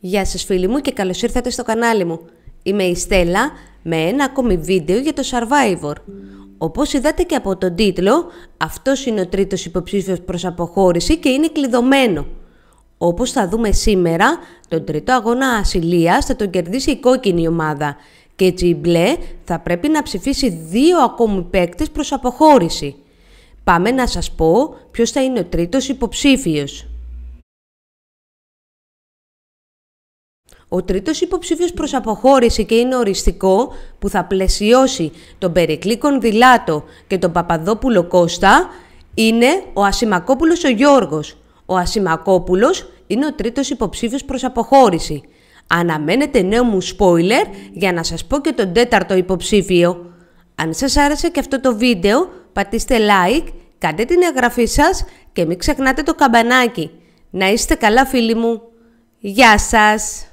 Γεια σας φίλοι μου και καλώς ήρθατε στο κανάλι μου. Είμαι η Στέλλα με ένα ακόμη βίντεο για το Survivor. Όπως είδατε και από τον τίτλο, αυτός είναι ο τρίτος υποψήφιος προς αποχώρηση και είναι κλειδωμένο. Όπως θα δούμε σήμερα, τον τρίτο αγώνα ασυλίας θα τον κερδίσει η κόκκινη ομάδα και έτσι η μπλε θα πρέπει να ψηφίσει δύο ακόμη παίκτες προς αποχώρηση. Πάμε να σας πω ποιος θα είναι ο τρίτος υποψήφιος. Ο τρίτος υποψήφιος προς αποχώρηση και είναι οριστικό που θα πλαισιώσει τον Περικλή Κονδυλάτο και τον Παπαδόπουλο Κώστα είναι ο Ασημακόπουλος ο Γιώργος. Ο Ασημακόπουλος είναι ο τρίτος υποψήφιος προς αποχώρηση. Αναμένετε νέο μου spoiler για να σας πω και τον τέταρτο υποψήφιο. Αν σας άρεσε και αυτό το βίντεο, πατήστε like, κάντε την εγγραφή σας και μην ξεχνάτε το καμπανάκι. Να είστε καλά φίλοι μου. Γεια σας!